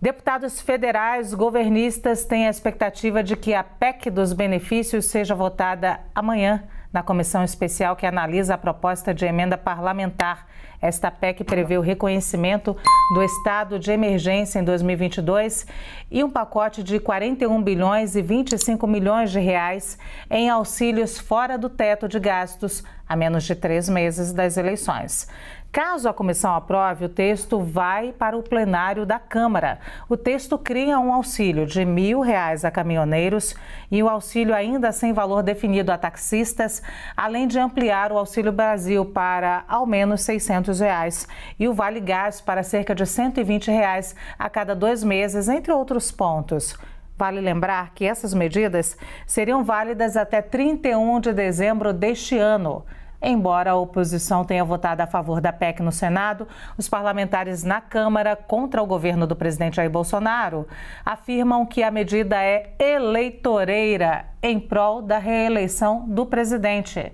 Deputados federais governistas têm a expectativa de que a PEC dos benefícios seja votada amanhã na comissão especial que analisa a proposta de emenda parlamentar. Esta PEC prevê o reconhecimento do estado de emergência em 2022 e um pacote de 41 bilhões e 25 milhões de reais em auxílios fora do teto de gastos a menos de três meses das eleições. Caso a comissão aprove, o texto vai para o plenário da Câmara. O texto cria um auxílio de mil reais a caminhoneiros e o auxílio ainda sem valor definido a taxistas, além de ampliar o Auxílio Brasil para ao menos 600 reais e o Vale Gás para cerca de 120 reais a cada dois meses, entre outros pontos. Vale lembrar que essas medidas seriam válidas até 31 de dezembro deste ano. Embora a oposição tenha votado a favor da PEC no Senado, os parlamentares na Câmara contra o governo do presidente Jair Bolsonaro afirmam que a medida é eleitoreira em prol da reeleição do presidente.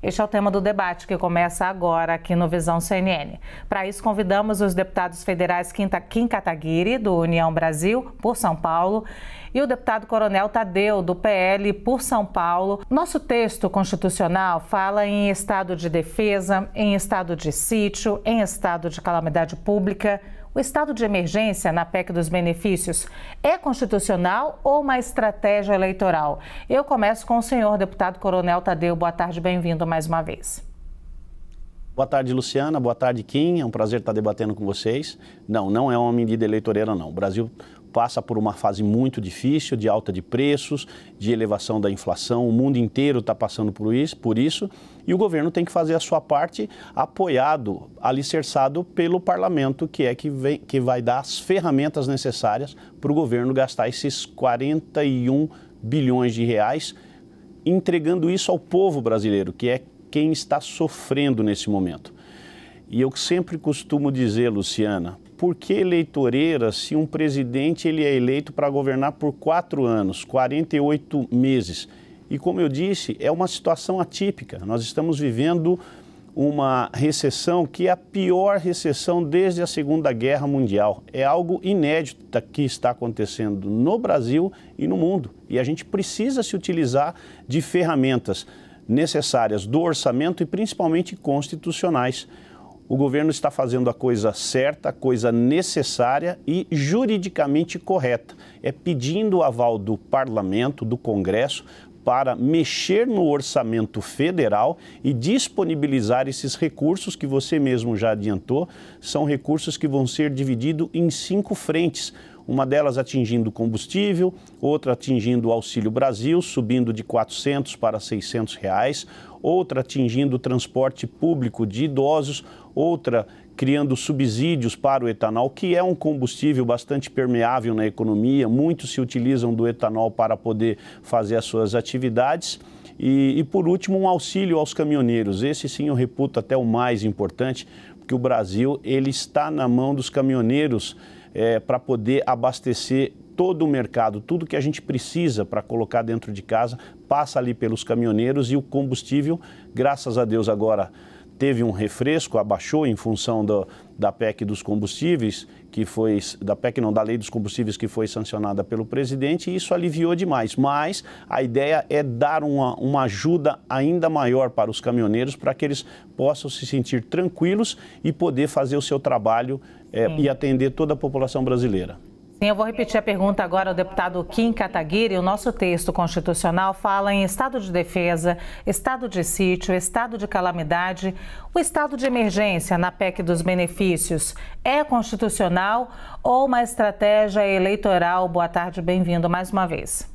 Este é o tema do debate que começa agora aqui no Visão CNN. Para isso, convidamos os deputados federais Kim Kataguiri, do União Brasil, por São Paulo, e o deputado Coronel Tadeu, do PL por São Paulo. Nosso texto constitucional fala em estado de defesa, em estado de sítio, em estado de calamidade pública. O estado de emergência na PEC dos benefícios é constitucional ou uma estratégia eleitoral? Eu começo com o senhor deputado Coronel Tadeu. Boa tarde, bem-vindo mais uma vez. Boa tarde, Luciana. Boa tarde, Kim. É um prazer estar debatendo com vocês. Não, não é uma medida eleitoreira, não. O Brasil passa por uma fase muito difícil de alta de preços, de elevação da inflação. O mundo inteiro está passando por isso, por isso, e o governo tem que fazer a sua parte, apoiado, alicerçado pelo parlamento, que é que, vem, que vai dar as ferramentas necessárias para o governo gastar esses 41 bilhões de reais, entregando isso ao povo brasileiro, que é quem está sofrendo nesse momento. E eu sempre costumo dizer, Luciana, por que eleitoreira se um presidente ele é eleito para governar por quatro anos, 48 meses? E como eu disse, é uma situação atípica. Nós estamos vivendo uma recessão que é a pior recessão desde a Segunda Guerra Mundial. É algo inédito que está acontecendo no Brasil e no mundo. E a gente precisa se utilizar de ferramentas necessárias do orçamento e principalmente constitucionais o governo está fazendo a coisa certa, a coisa necessária e juridicamente correta. É pedindo o aval do parlamento, do Congresso, para mexer no orçamento federal e disponibilizar esses recursos que você mesmo já adiantou, são recursos que vão ser divididos em cinco frentes. Uma delas atingindo combustível, outra atingindo o Auxílio Brasil, subindo de 400 para 600 reais, outra atingindo o transporte público de idosos, outra criando subsídios para o etanol, que é um combustível bastante permeável na economia, muitos se utilizam do etanol para poder fazer as suas atividades. E, e, por último, um auxílio aos caminhoneiros. Esse sim eu reputo até o mais importante, porque o Brasil ele está na mão dos caminhoneiros é, para poder abastecer todo o mercado, tudo que a gente precisa para colocar dentro de casa passa ali pelos caminhoneiros e o combustível, graças a Deus agora teve um refresco, abaixou em função do, da PEC dos combustíveis, que foi da PEC não, da lei dos combustíveis que foi sancionada pelo presidente, e isso aliviou demais. Mas a ideia é dar uma, uma ajuda ainda maior para os caminhoneiros para que eles possam se sentir tranquilos e poder fazer o seu trabalho é, e atender toda a população brasileira. Sim, eu vou repetir a pergunta agora ao deputado Kim Kataguiri. O nosso texto constitucional fala em estado de defesa, estado de sítio, estado de calamidade. O estado de emergência na PEC dos benefícios é constitucional ou uma estratégia eleitoral? Boa tarde, bem-vindo mais uma vez.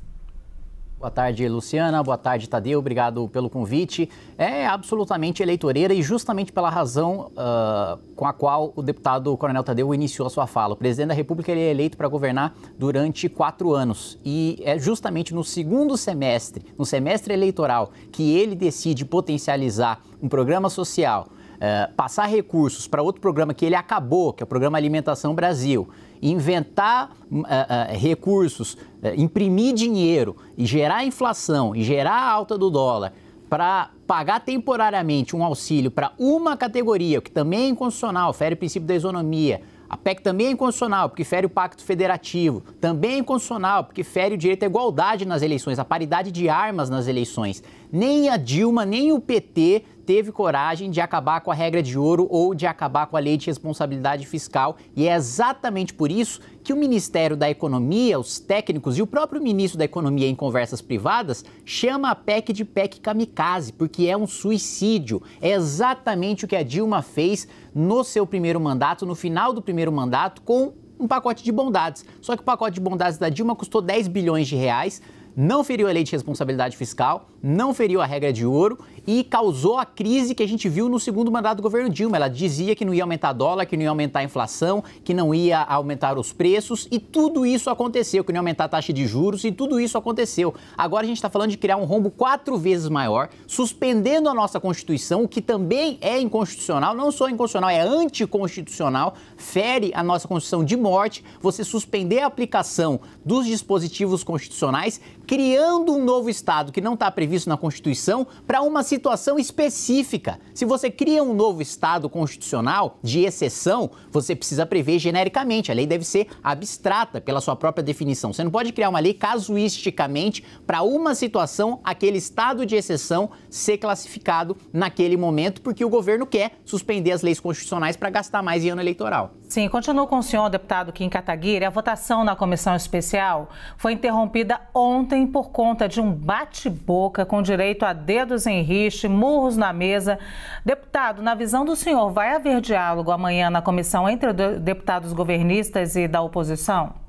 Boa tarde, Luciana. Boa tarde, Tadeu. Obrigado pelo convite. É absolutamente eleitoreira e justamente pela razão uh, com a qual o deputado Coronel Tadeu iniciou a sua fala. O presidente da República ele é eleito para governar durante quatro anos e é justamente no segundo semestre, no semestre eleitoral, que ele decide potencializar um programa social, é, passar recursos para outro programa que ele acabou, que é o Programa Alimentação Brasil, inventar hum, é, é, recursos, é, imprimir dinheiro e gerar inflação e gerar alta do dólar para pagar temporariamente um auxílio para uma categoria, que também é inconstitucional, fere o princípio da isonomia, a PEC também é inconstitucional, porque fere o Pacto Federativo. Também é inconstitucional, porque fere o direito à igualdade nas eleições, a paridade de armas nas eleições. Nem a Dilma, nem o PT teve coragem de acabar com a regra de ouro ou de acabar com a lei de responsabilidade fiscal. E é exatamente por isso que o Ministério da Economia, os técnicos e o próprio ministro da Economia em conversas privadas chama a PEC de PEC kamikaze, porque é um suicídio. É exatamente o que a Dilma fez no seu primeiro mandato, no final do primeiro mandato, com um pacote de bondades. Só que o pacote de bondades da Dilma custou 10 bilhões de reais, não feriu a lei de responsabilidade fiscal, não feriu a regra de ouro e causou a crise que a gente viu no segundo mandato do governo Dilma. Ela dizia que não ia aumentar dólar, que não ia aumentar a inflação, que não ia aumentar os preços e tudo isso aconteceu, que não ia aumentar a taxa de juros e tudo isso aconteceu. Agora a gente está falando de criar um rombo quatro vezes maior, suspendendo a nossa Constituição, o que também é inconstitucional, não só inconstitucional, é anticonstitucional, fere a nossa Constituição de morte, você suspender a aplicação dos dispositivos constitucionais, criando um novo Estado que não está previsto previsto na Constituição para uma situação específica. Se você cria um novo Estado constitucional de exceção, você precisa prever genericamente. A lei deve ser abstrata pela sua própria definição. Você não pode criar uma lei casuisticamente para uma situação, aquele estado de exceção ser classificado naquele momento, porque o governo quer suspender as leis constitucionais para gastar mais em ano eleitoral. Sim, continuo com o senhor, deputado Kim Kataguiri. A votação na comissão especial foi interrompida ontem por conta de um bate-boca com direito a dedos em riste, murros na mesa. Deputado, na visão do senhor, vai haver diálogo amanhã na comissão entre deputados governistas e da oposição?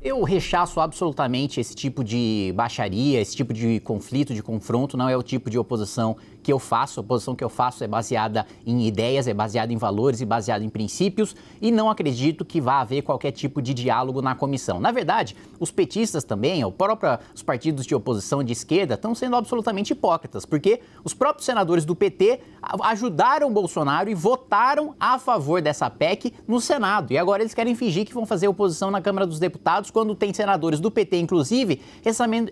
Eu rechaço absolutamente esse tipo de baixaria, esse tipo de conflito, de confronto. Não é o tipo de oposição que eu faço, a posição que eu faço é baseada em ideias, é baseada em valores e é baseada em princípios, e não acredito que vá haver qualquer tipo de diálogo na comissão. Na verdade, os petistas também, o próprio, os partidos de oposição de esquerda, estão sendo absolutamente hipócritas, porque os próprios senadores do PT ajudaram Bolsonaro e votaram a favor dessa PEC no Senado. E agora eles querem fingir que vão fazer oposição na Câmara dos Deputados, quando tem senadores do PT, inclusive,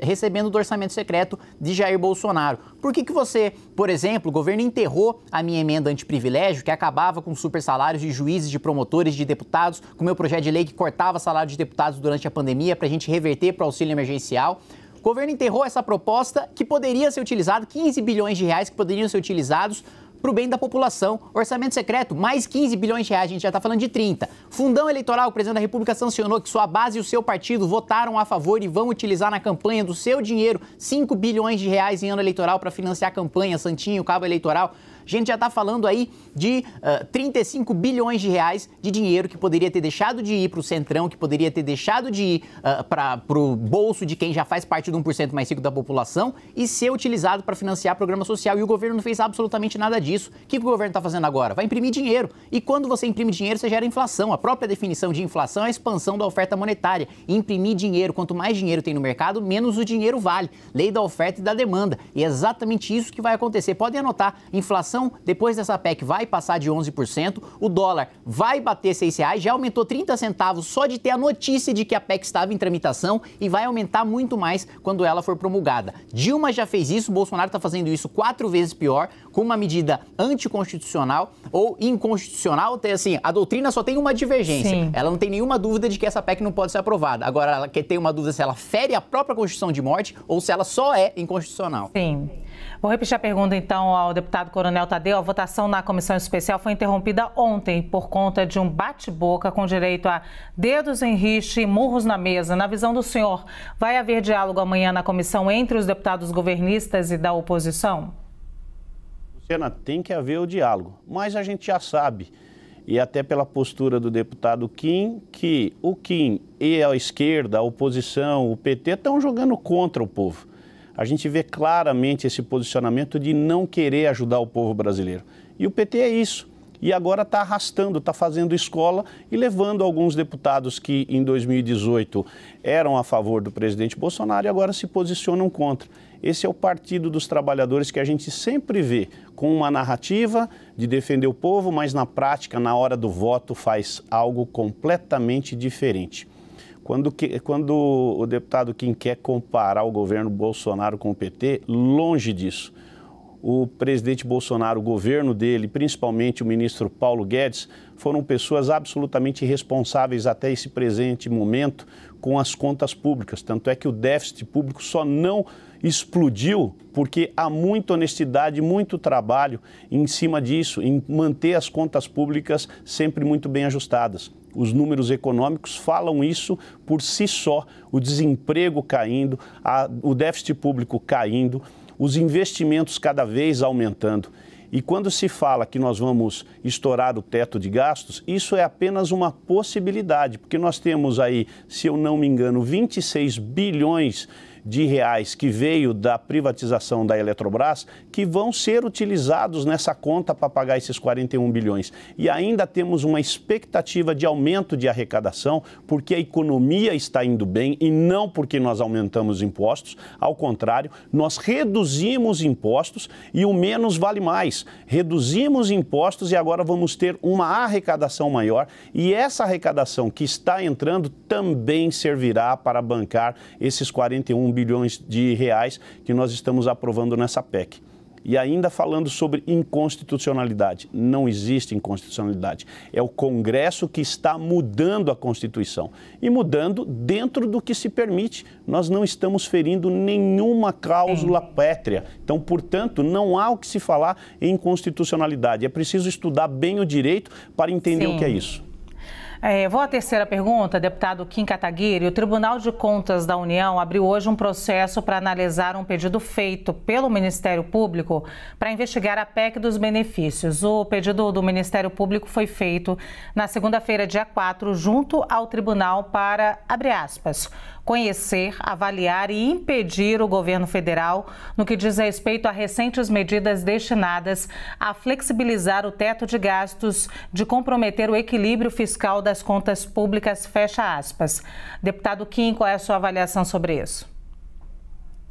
recebendo do orçamento secreto de Jair Bolsonaro. Por que, que você por exemplo, o governo enterrou a minha emenda antiprivilégio, que acabava com super salários de juízes, de promotores, de deputados, com o meu projeto de lei que cortava salário de deputados durante a pandemia para a gente reverter para o auxílio emergencial. O governo enterrou essa proposta que poderia ser utilizada, 15 bilhões de reais que poderiam ser utilizados para o bem da população. Orçamento secreto, mais 15 bilhões de reais, a gente já está falando de 30. Fundão eleitoral, o presidente da República sancionou que sua base e o seu partido votaram a favor e vão utilizar na campanha do seu dinheiro 5 bilhões de reais em ano eleitoral para financiar a campanha, santinho, cabo eleitoral. A gente já está falando aí de uh, eh, 35 bilhões de reais de dinheiro que poderia ter deixado de ir para o Centrão, que poderia ter deixado de ir uh, eh, para o bolso de quem já faz parte do 1% mais rico da população e ser utilizado para financiar programa social. E o governo não fez absolutamente nada disso. O que o governo está fazendo agora? Vai imprimir dinheiro. E quando você imprime dinheiro, você gera inflação. A própria definição de inflação é a expansão da oferta monetária. imprimir dinheiro, quanto mais dinheiro tem no mercado, menos o dinheiro vale. Lei da oferta e da demanda. E é exatamente isso que vai acontecer. Podem anotar, inflação inflação, depois dessa PEC, vai passar de 11%, o dólar vai bater 6 reais, já aumentou 30 centavos só de ter a notícia de que a PEC estava em tramitação e vai aumentar muito mais quando ela for promulgada. Dilma já fez isso, Bolsonaro está fazendo isso quatro vezes pior, com uma medida anticonstitucional ou inconstitucional. Tem, assim, a doutrina só tem uma divergência. Sim. Ela não tem nenhuma dúvida de que essa PEC não pode ser aprovada. Agora, ela tem uma dúvida se ela fere a própria Constituição de morte ou se ela só é inconstitucional. Sim. Vou repetir a pergunta então ao deputado Coronel Tadeu. A votação na comissão especial foi interrompida ontem por conta de um bate-boca com direito a dedos em rixe e murros na mesa. Na visão do senhor, vai haver diálogo amanhã na comissão entre os deputados governistas e da oposição? Luciana, tem que haver o diálogo, mas a gente já sabe e até pela postura do deputado Kim, que o Kim e a esquerda, a oposição, o PT estão jogando contra o povo a gente vê claramente esse posicionamento de não querer ajudar o povo brasileiro. E o PT é isso. E agora está arrastando, está fazendo escola e levando alguns deputados que em 2018 eram a favor do presidente Bolsonaro e agora se posicionam contra. Esse é o partido dos trabalhadores que a gente sempre vê com uma narrativa de defender o povo, mas na prática, na hora do voto, faz algo completamente diferente. Quando, que, quando o deputado Kim quer comparar o governo Bolsonaro com o PT, longe disso. O presidente Bolsonaro, o governo dele, principalmente o ministro Paulo Guedes, foram pessoas absolutamente responsáveis até esse presente momento com as contas públicas. Tanto é que o déficit público só não explodiu porque há muita honestidade, muito trabalho em cima disso, em manter as contas públicas sempre muito bem ajustadas. Os números econômicos falam isso por si só: o desemprego caindo, a, o déficit público caindo, os investimentos cada vez aumentando. E quando se fala que nós vamos estourar o teto de gastos, isso é apenas uma possibilidade, porque nós temos aí, se eu não me engano, 26 bilhões de reais que veio da privatização da Eletrobras que vão ser utilizados nessa conta para pagar esses 41 bilhões. E ainda temos uma expectativa de aumento de arrecadação, porque a economia está indo bem e não porque nós aumentamos impostos. Ao contrário, nós reduzimos impostos e o menos vale mais. Reduzimos impostos e agora vamos ter uma arrecadação maior. E essa arrecadação que está entrando também servirá para bancar esses 41 bilhões de reais que nós estamos aprovando nessa PEC. E ainda falando sobre inconstitucionalidade. Não existe inconstitucionalidade. É o Congresso que está mudando a Constituição. E mudando dentro do que se permite. Nós não estamos ferindo nenhuma cláusula pétrea. Então, portanto, não há o que se falar em inconstitucionalidade. É preciso estudar bem o direito para entender Sim. o que é isso. É, vou à terceira pergunta, deputado Kim Kataguiri. O Tribunal de Contas da União abriu hoje um processo para analisar um pedido feito pelo Ministério Público para investigar a PEC dos benefícios. O pedido do Ministério Público foi feito na segunda-feira, dia 4, junto ao tribunal para, abre aspas, conhecer, avaliar e impedir o governo federal no que diz respeito a recentes medidas destinadas a flexibilizar o teto de gastos, de comprometer o equilíbrio fiscal da das Contas Públicas, fecha aspas. Deputado Kim, qual é a sua avaliação sobre isso?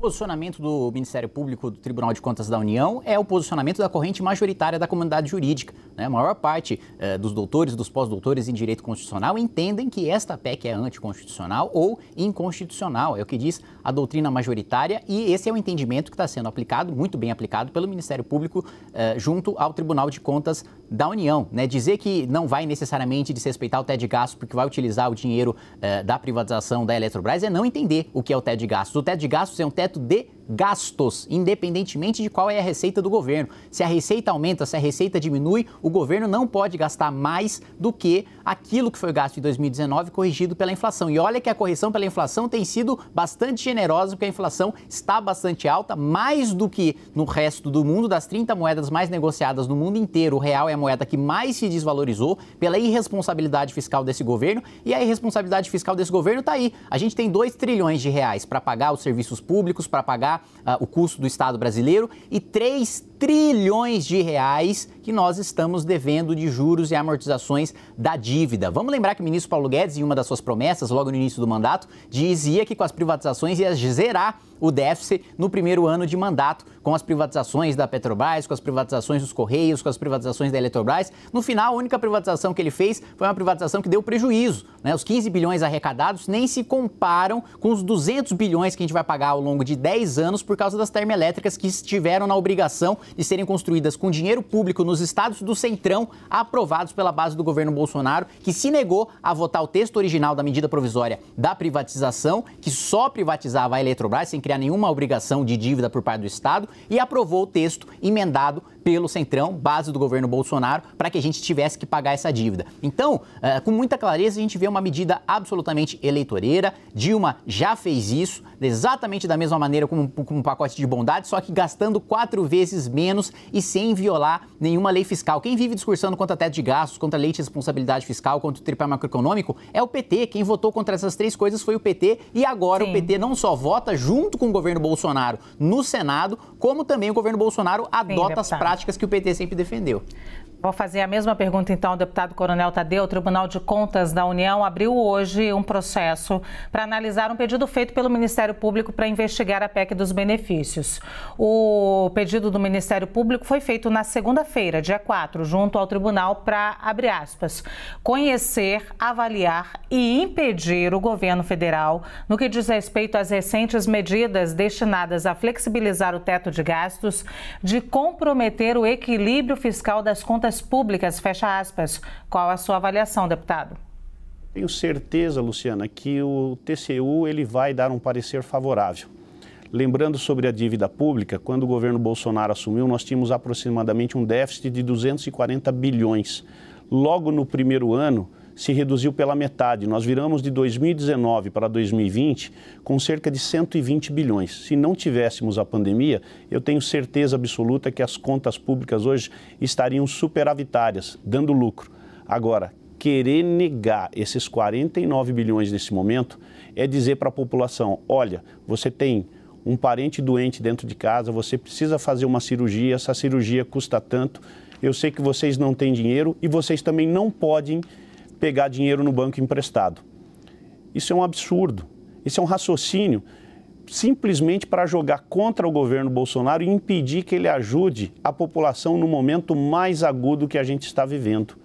posicionamento do Ministério Público do Tribunal de Contas da União é o posicionamento da corrente majoritária da comunidade jurídica. Né? A maior parte eh, dos doutores, dos pós-doutores em direito constitucional entendem que esta PEC é anticonstitucional ou inconstitucional. É o que diz a doutrina majoritária e esse é o entendimento que está sendo aplicado, muito bem aplicado, pelo Ministério Público eh, junto ao Tribunal de Contas da União. Né? Dizer que não vai necessariamente desrespeitar o TED gasto porque vai utilizar o dinheiro eh, da privatização da Eletrobras é não entender o que é o TED gasto. O TED gasto é um teto projeto de gastos, independentemente de qual é a receita do governo. Se a receita aumenta, se a receita diminui, o governo não pode gastar mais do que aquilo que foi gasto em 2019 corrigido pela inflação. E olha que a correção pela inflação tem sido bastante generosa, porque a inflação está bastante alta, mais do que no resto do mundo, das 30 moedas mais negociadas no mundo inteiro, o real é a moeda que mais se desvalorizou pela irresponsabilidade fiscal desse governo, e a irresponsabilidade fiscal desse governo está aí. A gente tem 2 trilhões de reais para pagar os serviços públicos, para pagar pagar uh, ah, o custo do Estado brasileiro e três trilhões de reais que nós estamos devendo de juros e amortizações da dívida. Vamos lembrar que o ministro Paulo Guedes, em uma das suas promessas, logo no início do mandato, dizia que com as privatizações ia zerar o déficit no primeiro ano de mandato, com as privatizações da Petrobras, com as privatizações dos Correios, com as privatizações da Eletrobras. No final, a única privatização que ele fez foi uma privatização que deu prejuízo. Né? Os 15 bilhões arrecadados nem se comparam com os 200 bilhões que a gente vai pagar ao longo de 10 anos por causa das termoelétricas que estiveram na obrigação de serem construídas com dinheiro público nos estados do Centrão, aprovados pela base do governo Bolsonaro, que se negou a votar o texto original da medida provisória da privatização, que só privatizava a Eletrobras sem criar nenhuma obrigação de dívida por parte do Estado, e aprovou o texto emendado pelo Centrão, base do governo Bolsonaro, para que a gente tivesse que pagar essa dívida. Então, eh, com muita clareza, a gente vê uma medida absolutamente eleitoreira. Dilma já fez isso, exatamente da mesma maneira como, um pacote de bondade, só que gastando quatro vezes menos menos e sem violar nenhuma lei fiscal. Quem vive discursando contra teto de gastos, contra lei de responsabilidade fiscal, contra o tripé macroeconômico é o PT. Quem votou contra essas três coisas foi o PT e agora Sim. o PT não só vota junto com o governo Bolsonaro no Senado, como também o governo Bolsonaro adota Sim, as práticas que o PT sempre defendeu. Vou fazer a mesma pergunta então ao deputado Coronel Tadeu. O Tribunal de Contas da União abriu hoje um processo para analisar um pedido feito pelo Ministério Público para investigar a PEC dos benefícios. O pedido do Ministério Público foi feito na segunda-feira, dia 4, junto ao tribunal para, abre aspas, conhecer, avaliar e impedir o governo federal no que diz respeito às recentes medidas destinadas a flexibilizar o teto de gastos, de comprometer o equilíbrio fiscal das contas contas públicas, fecha aspas. Qual a sua avaliação, deputado? Tenho certeza, Luciana, que o TCU ele vai dar um parecer favorável. Lembrando sobre a dívida pública, quando o governo Bolsonaro assumiu, nós tínhamos aproximadamente um déficit de 240 bilhões. Logo no primeiro ano, se reduziu pela metade. Nós viramos de 2019 para 2020 com cerca de 120 bilhões. Se não tivéssemos a pandemia, eu tenho certeza absoluta que as contas públicas hoje estariam superavitárias, dando lucro. Agora, querer negar esses 49 bilhões nesse momento é dizer para a população: olha, você tem um parente doente dentro de casa, você precisa fazer uma cirurgia, essa cirurgia custa tanto. Eu sei que vocês não têm dinheiro e vocês também não podem pegar dinheiro no banco emprestado. Isso é um absurdo. Isso é um raciocínio simplesmente para jogar contra o governo Bolsonaro e impedir que ele ajude a população no momento mais agudo que a gente está vivendo.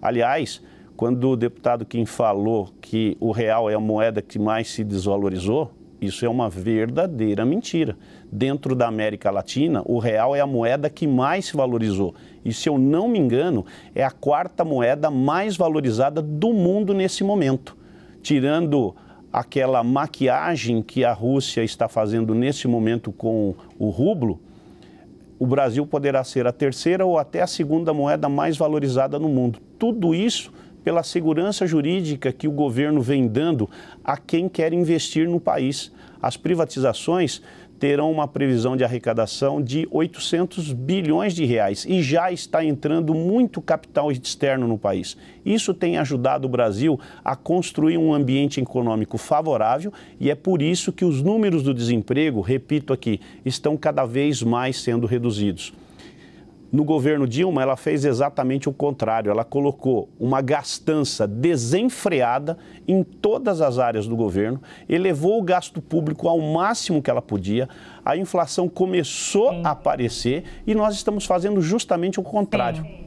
Aliás, quando o deputado Kim falou que o real é a moeda que mais se desvalorizou, isso é uma verdadeira mentira. Dentro da América Latina, o real é a moeda que mais se valorizou. E se eu não me engano, é a quarta moeda mais valorizada do mundo nesse momento. Tirando aquela maquiagem que a Rússia está fazendo nesse momento com o rublo, o Brasil poderá ser a terceira ou até a segunda moeda mais valorizada no mundo. Tudo isso pela segurança jurídica que o governo vem dando a quem quer investir no país. As privatizações terão uma previsão de arrecadação de 800 bilhões de reais e já está entrando muito capital externo no país. Isso tem ajudado o Brasil a construir um ambiente econômico favorável e é por isso que os números do desemprego, repito aqui, estão cada vez mais sendo reduzidos. No governo Dilma, ela fez exatamente o contrário. Ela colocou uma gastança desenfreada em todas as áreas do governo, elevou o gasto público ao máximo que ela podia, a inflação começou Sim. a aparecer e nós estamos fazendo justamente o contrário. Sim.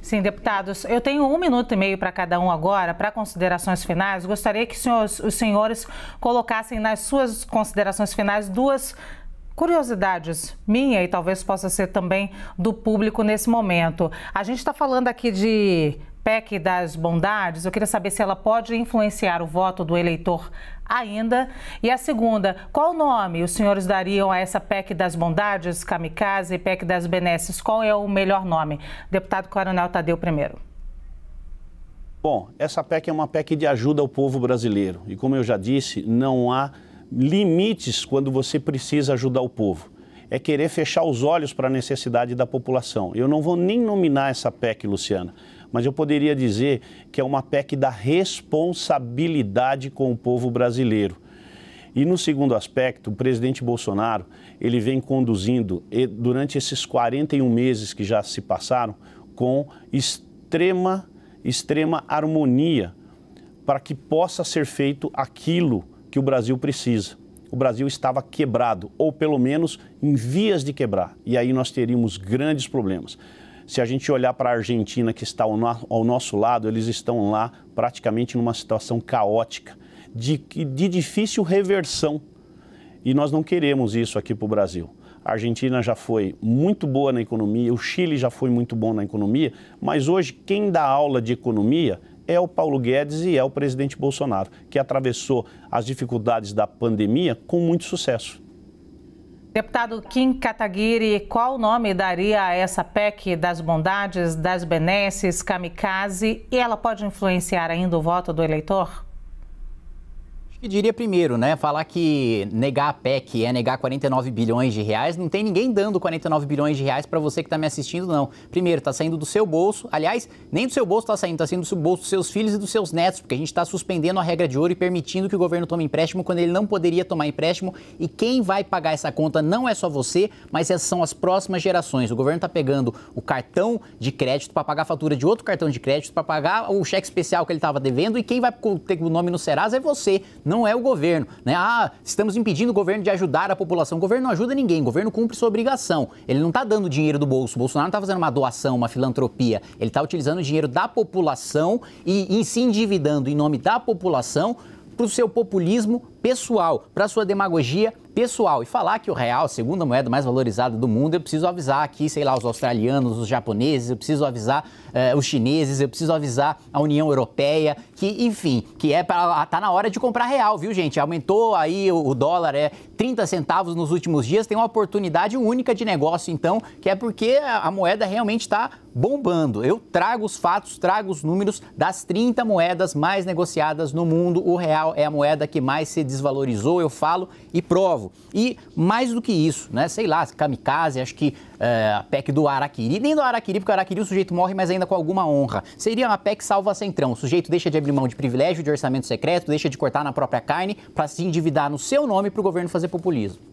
Sim, deputados, eu tenho um minuto e meio para cada um agora, para considerações finais. Gostaria que os senhores, os senhores colocassem nas suas considerações finais duas curiosidades minha e talvez possa ser também do público nesse momento. A gente está falando aqui de PEC das bondades, eu queria saber se ela pode influenciar o voto do eleitor ainda. E a segunda, qual nome os senhores dariam a essa PEC das bondades, kamikaze, PEC das benesses? Qual é o melhor nome? Deputado Coronel Tadeu primeiro. Bom, essa PEC é uma PEC de ajuda ao povo brasileiro. E como eu já disse, não há limites quando você precisa ajudar o povo. É querer fechar os olhos para a necessidade da população. Eu não vou nem nominar essa PEC, Luciana, mas eu poderia dizer que é uma PEC da responsabilidade com o povo brasileiro. E no segundo aspecto, o presidente Bolsonaro, ele vem conduzindo durante esses 41 meses que já se passaram com extrema extrema harmonia para que possa ser feito aquilo que o Brasil precisa. O Brasil estava quebrado, ou pelo menos em vias de quebrar, e aí nós teríamos grandes problemas. Se a gente olhar para a Argentina, que está ao nosso lado, eles estão lá praticamente numa situação caótica, de, de difícil reversão. E nós não queremos isso aqui para o Brasil. A Argentina já foi muito boa na economia, o Chile já foi muito bom na economia, mas hoje quem dá aula de economia é o Paulo Guedes e é o presidente Bolsonaro, que atravessou as dificuldades da pandemia com muito sucesso. Deputado Kim Kataguiri, qual nome daria a essa PEC das bondades, das benesses, kamikaze? E ela pode influenciar ainda o voto do eleitor? E diria primeiro, né? Falar que negar a PEC é negar 49 bilhões de reais, não tem ninguém dando 49 bilhões de reais para você que está me assistindo, não. Primeiro, está saindo do seu bolso. Aliás, nem do seu bolso está saindo, está saindo do bolso dos seus filhos e dos seus netos, porque a gente está suspendendo a regra de ouro e permitindo que o governo tome empréstimo quando ele não poderia tomar empréstimo. E quem vai pagar essa conta não é só você, mas são as próximas gerações. O governo está pegando o cartão de crédito para pagar a fatura de outro cartão de crédito, para pagar o cheque especial que ele estava devendo, e quem vai ter o nome no Serasa é você. Não não é o governo. Né? Ah, estamos impedindo o governo de ajudar a população. O governo não ajuda ninguém, o governo cumpre sua obrigação. Ele não está dando dinheiro do bolso, o Bolsonaro não está fazendo uma doação, uma filantropia. Ele está utilizando o dinheiro da população e, e se endividando em nome da população para o seu populismo, pessoal, para sua demagogia pessoal. E falar que o real, segunda moeda mais valorizada do mundo, eu preciso avisar aqui, sei lá, os australianos, os japoneses, eu preciso avisar eh, os chineses, eu preciso avisar a União Europeia, que, enfim, que é para tá na hora de comprar real, viu, gente? Aumentou aí o, o dólar é 30 centavos nos últimos dias, tem uma oportunidade única de negócio, então, que é porque a, a moeda realmente está bombando. Eu trago os fatos, trago os números das 30 moedas mais negociadas no mundo. O real é a moeda que mais se desvalorizou, eu falo e provo. E mais do que isso, né? Sei lá, kamikaze, acho que é, a PEC do Araquiri, nem do Araquiri, porque o Araquiri o sujeito morre, mas ainda com alguma honra. Seria uma PEC salva centrão. O sujeito deixa de abrir mão de privilégio, de orçamento secreto, deixa de cortar na própria carne para se endividar no seu nome para o governo fazer populismo.